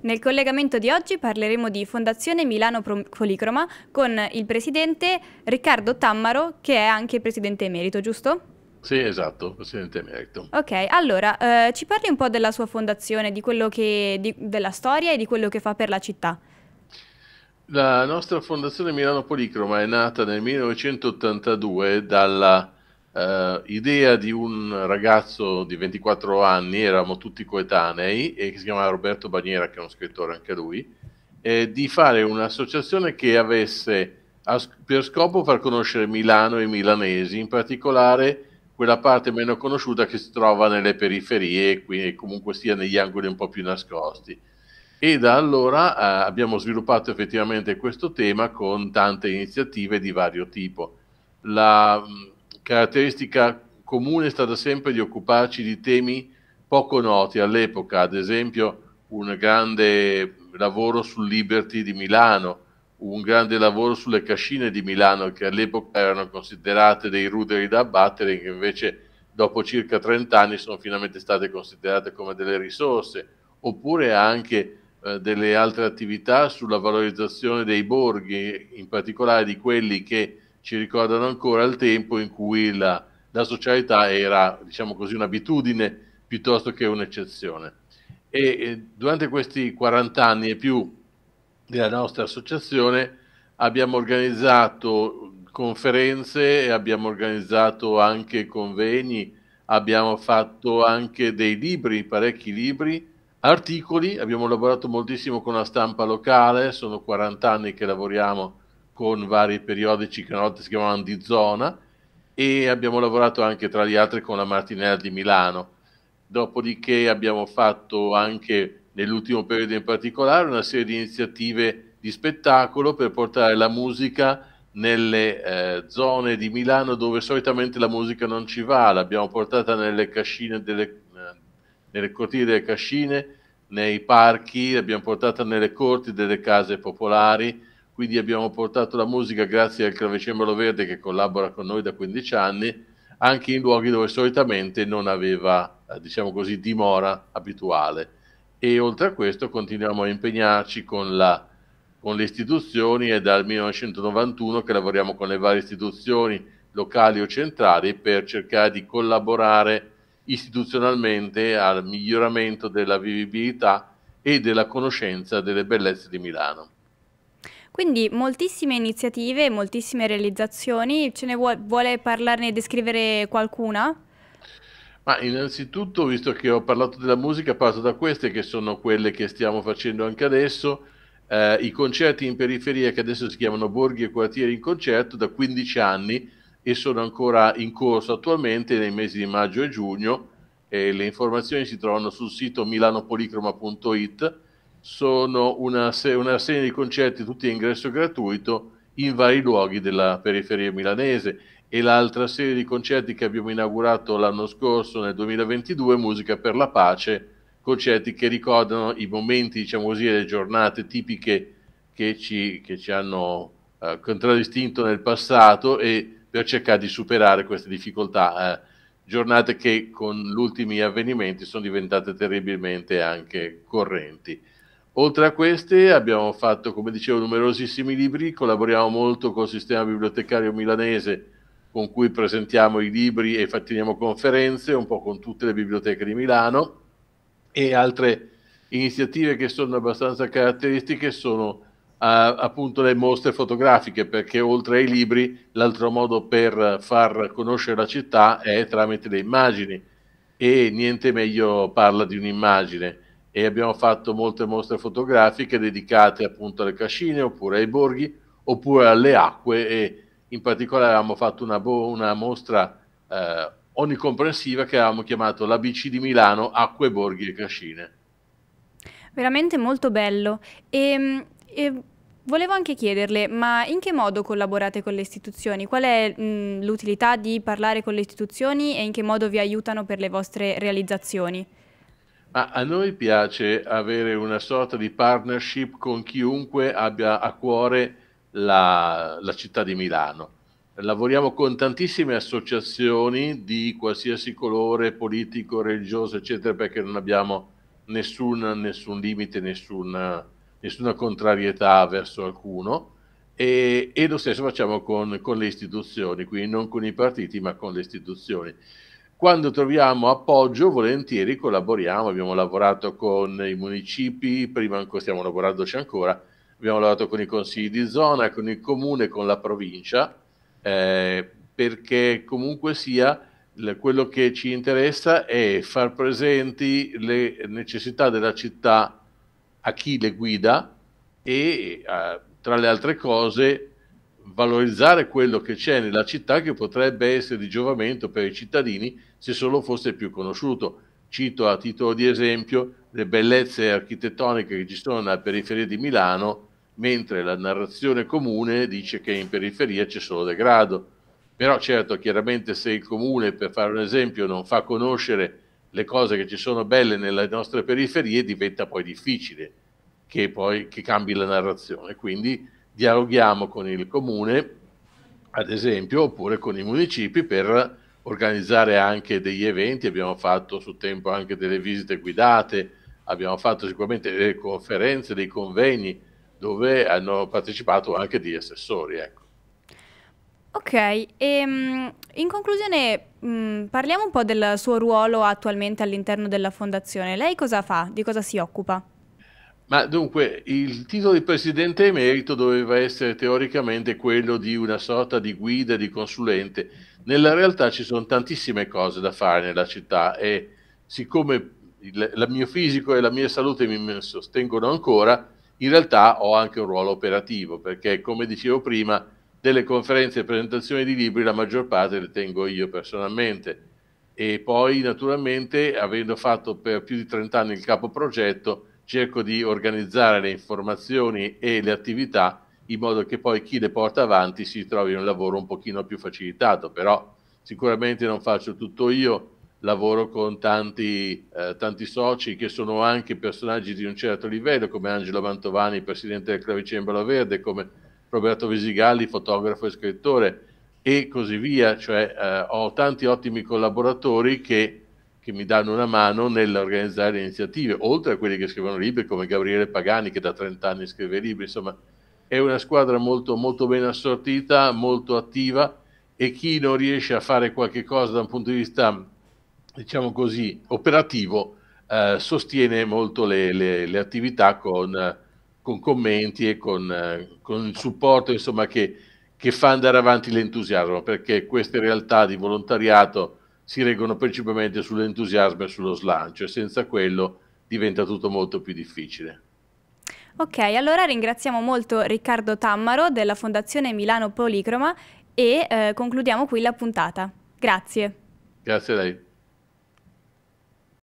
Nel collegamento di oggi parleremo di Fondazione Milano Policroma con il presidente Riccardo Tammaro, che è anche presidente emerito, giusto? Sì, esatto, Presidente Emerito. Ok, allora eh, ci parli un po' della sua fondazione, di che, di, della storia e di quello che fa per la città. La nostra fondazione Milano Policroma è nata nel 1982 dalla uh, idea di un ragazzo di 24 anni, eravamo tutti coetanei, e che si chiamava Roberto Bagnera, che è uno scrittore anche lui, eh, di fare un'associazione che avesse as- per scopo far conoscere Milano e i milanesi, in particolare quella parte meno conosciuta che si trova nelle periferie quindi comunque sia negli angoli un po' più nascosti. E da allora eh, abbiamo sviluppato effettivamente questo tema con tante iniziative di vario tipo. La, caratteristica comune è stata sempre di occuparci di temi poco noti all'epoca, ad esempio un grande lavoro sul Liberty di Milano, un grande lavoro sulle cascine di Milano che all'epoca erano considerate dei ruderi da abbattere che invece dopo circa 30 anni sono finalmente state considerate come delle risorse, oppure anche eh, delle altre attività sulla valorizzazione dei borghi, in particolare di quelli che ci ricordano ancora il tempo in cui la, la socialità era, diciamo così, un'abitudine piuttosto che un'eccezione. E, e durante questi 40 anni e più della nostra associazione abbiamo organizzato conferenze, abbiamo organizzato anche convegni, abbiamo fatto anche dei libri, parecchi libri, articoli, abbiamo lavorato moltissimo con la stampa locale, sono 40 anni che lavoriamo con vari periodici che una volta si chiamavano di zona e abbiamo lavorato anche tra gli altri con la Martinella di Milano. Dopodiché abbiamo fatto anche nell'ultimo periodo in particolare una serie di iniziative di spettacolo per portare la musica nelle eh, zone di Milano dove solitamente la musica non ci va, l'abbiamo portata nelle cascine delle, eh, nelle cortili delle cascine, nei parchi, l'abbiamo portata nelle corti delle case popolari, quindi abbiamo portato la musica grazie al Clavecembalo verde che collabora con noi da 15 anni anche in luoghi dove solitamente non aveva eh, diciamo così dimora abituale e oltre a questo continuiamo a impegnarci con, la, con le istituzioni è dal 1991 che lavoriamo con le varie istituzioni locali o centrali per cercare di collaborare istituzionalmente al miglioramento della vivibilità e della conoscenza delle bellezze di Milano. Quindi moltissime iniziative, moltissime realizzazioni, ce ne vuole, parlarne e descrivere qualcuna? Ma innanzitutto, visto che ho parlato della musica, parto da queste che sono quelle che stiamo facendo anche adesso. Eh, I concerti in periferia che adesso si chiamano Borghi e Quartieri in concerto da 15 anni e sono ancora in corso attualmente nei mesi di maggio e giugno. E le informazioni si trovano sul sito milanopolicroma.it sono una, se- una serie di concerti tutti a ingresso gratuito in vari luoghi della periferia milanese e l'altra serie di concerti che abbiamo inaugurato l'anno scorso nel 2022 Musica per la pace concerti che ricordano i momenti diciamo così le giornate tipiche che ci, che ci hanno eh, contraddistinto nel passato e per cercare di superare queste difficoltà eh, giornate che con gli ultimi avvenimenti sono diventate terribilmente anche correnti Oltre a queste abbiamo fatto, come dicevo, numerosissimi libri, collaboriamo molto col sistema bibliotecario milanese con cui presentiamo i libri e facciamo conferenze un po' con tutte le biblioteche di Milano e altre iniziative che sono abbastanza caratteristiche sono Uh, appunto le mostre fotografiche, perché oltre ai libri l'altro modo per far conoscere la città è tramite le immagini e niente meglio parla di un'immagine e abbiamo fatto molte mostre fotografiche dedicate appunto alle cascine oppure ai borghi oppure alle acque e in particolare abbiamo fatto una, una mostra eh, onnicomprensiva che avevamo chiamato l'ABC di Milano, acque, borghi e cascine. Veramente molto bello e, ehm, e volevo anche chiederle ma in che modo collaborate con le istituzioni? Qual è l'utilità di parlare con le istituzioni e in che modo vi aiutano per le vostre realizzazioni? A, a, noi piace avere una sorta di partnership con chiunque abbia a cuore la, la città di Milano. Lavoriamo con tantissime associazioni di qualsiasi colore politico, religioso, eccetera, perché non abbiamo nessun, nessun limite, nessuna, nessuna, contrarietà verso alcuno. E, e lo stesso facciamo con, con le istituzioni, quindi non con i partiti, ma con le istituzioni. Quando troviamo appoggio, volentieri collaboriamo. Abbiamo lavorato con i municipi, prima ancora stiamo lavorandoci ancora. Abbiamo lavorato con i consigli di zona, con il comune, con la provincia, eh, perché comunque sia quello che ci interessa è far presenti le necessità della città a chi le guida e eh, tra le altre cose valorizzare quello che c'è nella città che potrebbe essere di giovamento per i cittadini se solo fosse più conosciuto. Cito a titolo di esempio le bellezze architettoniche che ci sono nella periferia di Milano, mentre la narrazione comune dice che in periferia c'è solo degrado. Però certo, chiaramente se il comune, per fare un esempio, non fa conoscere le cose che ci sono belle nelle nostre periferie, diventa poi difficile che poi che cambi la narrazione. Quindi dialoghiamo con il comune, ad esempio, oppure con i municipi per organizzare anche degli eventi, abbiamo fatto su tempo anche delle visite guidate, abbiamo fatto sicuramente delle conferenze, dei convegni dove hanno partecipato anche degli assessori. Ecco. Ok, e, ehm, in conclusione mm, parliamo un po' del suo ruolo attualmente all'interno della fondazione. Lei cosa fa? Di cosa si occupa? Ma dunque il titolo di presidente emerito doveva essere teoricamente quello di una sorta di guida, di consulente. Nella realtà ci sono tantissime cose da fare nella città e siccome il, il mio fisico e la mia salute mi sostengono ancora, in realtà ho anche un ruolo operativo perché come dicevo prima delle conferenze e presentazioni di libri la maggior parte le tengo io personalmente e poi naturalmente avendo fatto per più di 30 anni il capo progetto, cerco di organizzare le informazioni e le attività in modo che poi chi le porta avanti si trovi un lavoro un pochino più facilitato, però sicuramente non faccio tutto io, lavoro con tanti, eh, tanti soci che sono anche personaggi di un certo livello, come Angelo Mantovani, presidente del Clavicembalo Verde, come Roberto Visigalli, fotografo e scrittore, e così via, cioè eh, ho tanti ottimi collaboratori che che mi danno una mano nell'organizzare iniziative, oltre a quelli che scrivono libri come Gabriele Pagani che da 30 anni scrive libri, insomma è una squadra molto, molto ben assortita, molto attiva e chi non riesce a fare qualche cosa da un punto di vista, diciamo così, operativo, eh, sostiene molto le, le, le attività con, con, commenti e con, con il supporto insomma, che, che fa andare avanti l'entusiasmo, perché queste realtà di volontariato si reggono principalmente sull'entusiasmo e sullo slancio e senza quello diventa tutto molto più difficile. Ok, allora ringraziamo molto Riccardo Tammaro della Fondazione Milano Policroma e eh, concludiamo qui la puntata. Grazie. Grazie a lei.